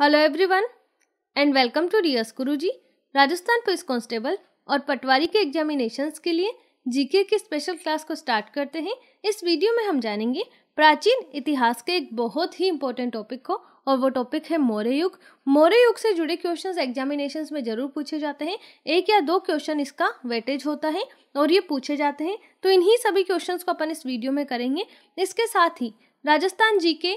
hello everyone and welcome to रियस Guruji Rajasthan police constable और पटवारी के एग्जामिनेशंस के लिए जीके की स्पेशल क्लास को स्टार्ट करते हैं इस वीडियो में हम जानेंगे प्राचीन इतिहास के एक बहुत ही इंपॉर्टेंट टॉपिक को और वो टॉपिक है मौर्य युग मौर्य युग से जुड़े क्वेश्चन एग्जामिनेशन में जरूर पूछे जाते हैं एक या दो क्वेश्चन इसका वेटेज होता है और ये पूछे जाते हैं तो इन्हीं सभी क्वेश्चन को अपन इस वीडियो में करेंगे इसके साथ ही राजस्थान जी के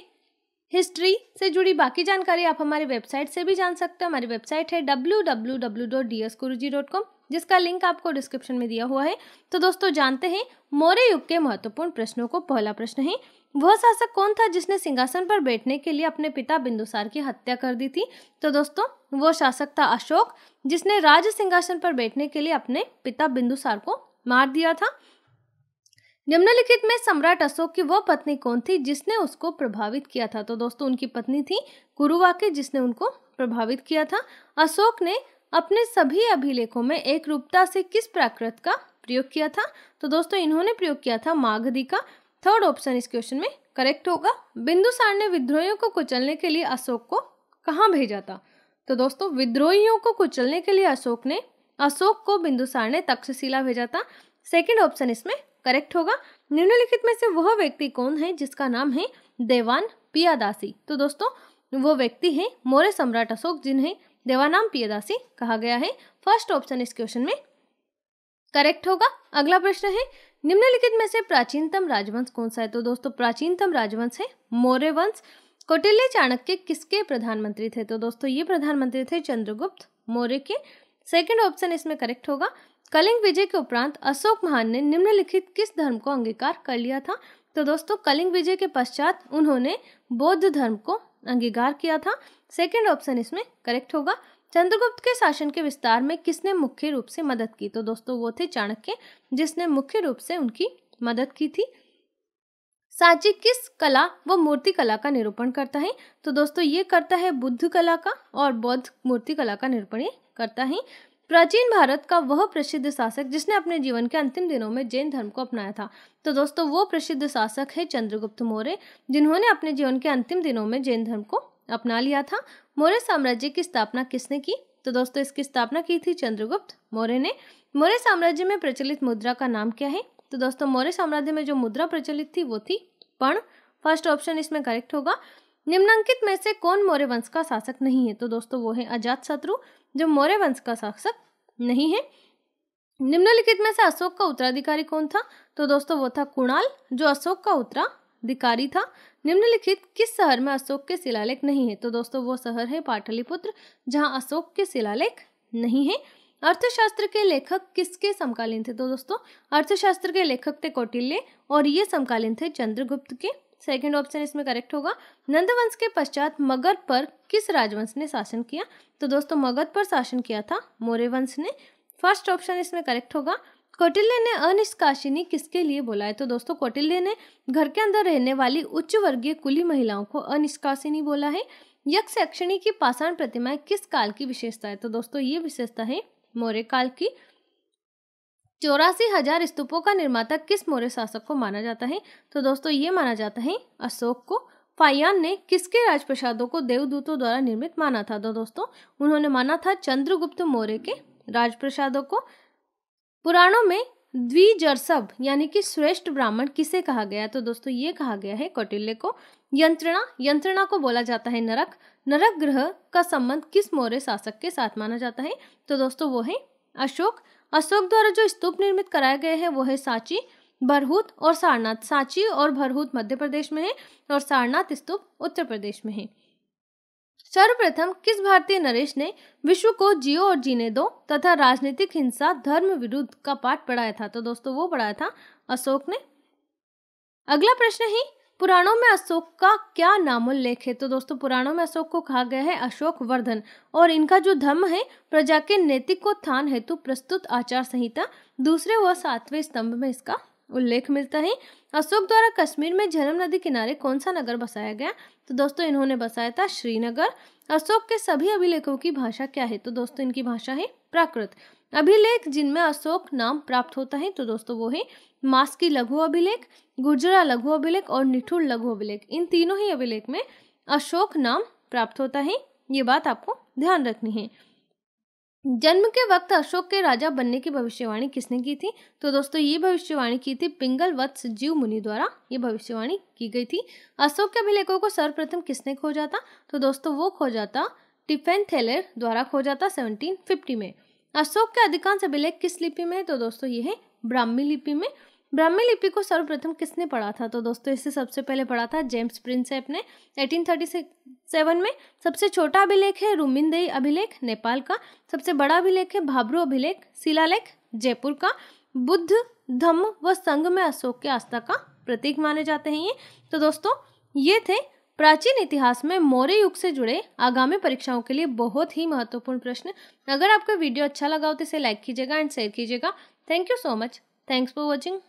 हिस्ट्री से जुड़ी बाकी जानकारी आप हमारी वेबसाइट से भी जान सकते हैं हमारी वेबसाइट है डब्ल्यू जिसका लिंक आपको डिस्क्रिप्शन में दिया हुआ है तो दोस्तों जानते हैं मौर्य युग के महत्वपूर्ण प्रश्नों को पहला प्रश्न है वह शासक कौन था जिसने सिंहासन पर बैठने के लिए अपने पिता बिंदुसार की हत्या कर दी थी तो दोस्तों वो शासक था अशोक जिसने राज सिंहासन पर बैठने के लिए अपने पिता बिंदुसार को मार दिया था निम्नलिखित में सम्राट अशोक की वह पत्नी कौन थी जिसने उसको प्रभावित किया था तो दोस्तों उनकी पत्नी थी के जिसने उनको प्रभावित किया था अशोक ने अपने सभी अभिलेखों में एक रूपता से किस प्राकृत का प्रयोग किया था तो दोस्तों इन्होंने प्रयोग किया था माघदी का थर्ड ऑप्शन इस क्वेश्चन में करेक्ट होगा बिंदुसार ने विद्रोहियों को कुचलने के लिए अशोक को कहाँ भेजा था तो दोस्तों विद्रोहियों को कुचलने के लिए अशोक ने अशोक को बिंदुसार ने तक्षशिला भेजा था सेकेंड ऑप्शन इसमें करेक्ट होगा निम्नलिखित में से वह व्यक्ति कौन है जिसका नाम है देवान पियादासी तो दोस्तों वो व्यक्ति है मौर्य सम्राट अशोक जिन्हें देवानाम पियादासी कहा गया है फर्स्ट ऑप्शन इस क्वेश्चन में करेक्ट होगा अगला प्रश्न है निम्नलिखित में से प्राचीनतम राजवंश कौन सा है तो दोस्तों प्राचीनतम राजवंश है मौर्य वंश कौटिल्य चाणक्य किसके प्रधानमंत्री थे तो दोस्तों ये प्रधानमंत्री थे चंद्रगुप्त मौर्य के सेकंड ऑप्शन इसमें करेक्ट होगा कलिंग विजय के उपरांत अशोक महान ने निम्नलिखित किस धर्म को अंगीकार कर लिया था तो दोस्तों कलिंग विजय के पश्चात उन्होंने बौद्ध धर्म को अंगीकार किया था सेकेंड ऑप्शन इसमें करेक्ट होगा चंद्रगुप्त के शासन के विस्तार में किसने मुख्य रूप से मदद की तो दोस्तों वो थे चाणक्य जिसने मुख्य रूप से उनकी मदद की थी सांची किस कला व मूर्ति कला का निरूपण करता है तो दोस्तों ये करता है बुद्ध कला का और बौद्ध मूर्ति कला का निरूपण करता है प्राचीन भारत का वह प्रसिद्ध शासक जिसने अपने जीवन के अंतिम दिनों में जैन धर्म को अपनाया था तो दोस्तों वो प्रसिद्ध शासक है चंद्रगुप्त मौर्य जिन्होंने अपने जीवन के अंतिम दिनों में जैन धर्म को अपना लिया था मौर्य साम्राज्य की स्थापना किसने की तो दोस्तों इसकी स्थापना की थी चंद्रगुप्त मौर्य ने मौर्य साम्राज्य में प्रचलित मुद्रा का नाम क्या है तो दोस्तों मौर्य साम्राज्य में जो मुद्रा प्रचलित थी वो थी पण फर्स्ट ऑप्शन इसमें करेक्ट होगा निम्नांकित में से कौन मौर्य वंश का शासक नहीं है तो दोस्तों वो है अजात शत्रु जो मौर्य वंश का शासक नहीं है निम्नलिखित में से अशोक का उत्तराधिकारी कौन था तो दोस्तों वो था कुणाल जो अशोक का उत्तराधिकारी था निम्नलिखित किस शहर में अशोक के शिलालेख नहीं है तो दोस्तों वो शहर है पाटलिपुत्र जहाँ अशोक के शिलालेख नहीं है अर्थशास्त्र के लेखक किसके समकालीन थे तो दोस्तों अर्थशास्त्र के लेखक थे कौटिल्य और ये समकालीन थे चंद्रगुप्त के सेकेंड ऑप्शन इसमें करेक्ट होगा नंदवंश के पश्चात मगध पर किस राजवंश ने शासन किया तो दोस्तों मगध पर शासन किया था मौर्य वंश ने फर्स्ट ऑप्शन इसमें करेक्ट होगा कौटिल्य ने अनिष्काशिनी किसके लिए बोला है तो दोस्तों कौटिल्य ने घर के अंदर रहने वाली उच्च वर्गीय कुली महिलाओं को अनिष्काशिनी बोला है यक्ष यक्षिणी की पाषाण प्रतिमाएं किस काल की विशेषता है तो दोस्तों ये विशेषता है मौर्य काल की चौरासी हजार स्तूपों का निर्माता किस मौर्य शासक को माना जाता है तो दोस्तों ये माना जाता है अशोक को फायान ने किसके राजप्रसादों को देवदूतों द्वारा निर्मित माना था तो दोस्तों उन्होंने माना था चंद्रगुप्त मौर्य के राजप्रसादों को पुराणों में द्विजर्सभ यानी कि श्रेष्ठ ब्राह्मण किसे कहा गया तो दोस्तों ये कहा गया है कौटिल्य को यंत्रणा यंत्रणा को बोला जाता है नरक नरक ग्रह का संबंध किस मौर्य शासक के साथ माना जाता है तो दोस्तों वो है अशोक अशोक द्वारा जो स्तूप निर्मित कराए गए हैं वो है सांची भरहूत और सारनाथ सांची और भरहूत मध्य प्रदेश में है और सारनाथ स्तूप उत्तर प्रदेश में है सर्वप्रथम किस भारतीय नरेश ने विश्व को जियो और जीने दो तथा राजनीतिक हिंसा धर्म विरुद्ध का पाठ पढ़ाया था तो दोस्तों वो पढ़ाया था अशोक ने अगला प्रश्न है पुराणों में अशोक का क्या नामोल्लेख है तो दोस्तों पुराणों में अशोक को कहा गया है अशोक वर्धन और इनका जो धर्म है प्रजा के नैतिक को थान हेतु प्रस्तुत आचार संहिता दूसरे व सातवें स्तंभ में इसका उल्लेख मिलता है अशोक द्वारा कश्मीर में झरम नदी किनारे कौन सा नगर बसाया गया तो दोस्तों इन्होंने बसाया था श्रीनगर अशोक के सभी अभिलेखों की भाषा क्या है तो दोस्तों इनकी भाषा है प्राकृत अभिलेख जिनमें अशोक नाम प्राप्त होता है तो दोस्तों वो है मास्की लघु अभिलेख गुर्जरा लघु अभिलेख और निठुर लघु अभिलेख इन तीनों ही अभिलेख में अशोक नाम प्राप्त होता है ये बात आपको ध्यान रखनी है जन्म के वक्त अशोक के राजा बनने की भविष्यवाणी किसने की थी तो दोस्तों ये भविष्यवाणी की थी पिंगल वत्स जीव मुनि द्वारा ये भविष्यवाणी की गई थी अशोक के अभिलेखों को सर्वप्रथम किसने खोजा था तो दोस्तों वो खोजा था टिफेन थेलर द्वारा खोजा था सेवनटीन में अशोक के अधिकांश अभिलेख किस लिपि में तो दोस्तों ये है ब्राह्मी लिपि में ब्राह्मी लिपि को सर्वप्रथम किसने पढ़ा था तो दोस्तों इसे सबसे पहले पढ़ा था जेम्स प्रिंसेप ने सेवन में सबसे छोटा अभिलेख है रुमिंदई अभिलेख नेपाल का सबसे बड़ा अभिलेख है भाबरू अभिलेख शिलालेख जयपुर का बुद्ध धम्म व संघ में अशोक के आस्था का प्रतीक माने जाते हैं ये तो दोस्तों ये थे प्राचीन इतिहास में मौर्य युग से जुड़े आगामी परीक्षाओं के लिए बहुत ही महत्वपूर्ण प्रश्न अगर आपका वीडियो अच्छा लगा हो तो इसे लाइक कीजिएगा एंड शेयर कीजिएगा thank you so much thanks for watching